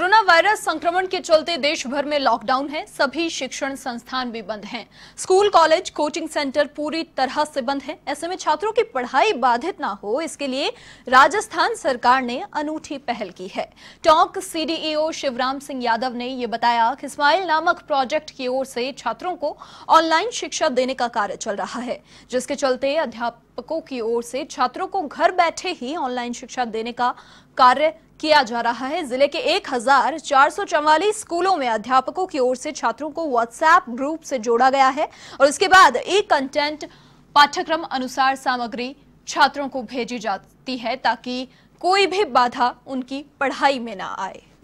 Corona virus संक्रमण के चलते देश भर में लॉकडाउन है सभी शिक्षण संस्थान भी बंद हैं। स्कूल कॉलेज कोचिंग सेंटर पूरी तरह से बंद है ऐसे में छात्रों की पढ़ाई बाधित ना हो इसके लिए राजस्थान सरकार ने अनूठी पहल की है टोंक सीडीईओ शिवराम सिंह यादव ने ये बताया कि स्माइल नामक प्रोजेक्ट की ओर से छात्रों को ऑनलाइन शिक्षा देने का कार्य चल रहा है जिसके चलते अध्यापक अध्यापकों की ओर से छात्रों को घर बैठे ही ऑनलाइन शिक्षा देने का कार्य किया जा रहा है जिले के एक स्कूलों में अध्यापकों की ओर से छात्रों को व्हाट्सएप ग्रुप से जोड़ा गया है और इसके बाद ई कंटेंट पाठ्यक्रम अनुसार सामग्री छात्रों को भेजी जाती है ताकि कोई भी बाधा उनकी पढ़ाई में ना आए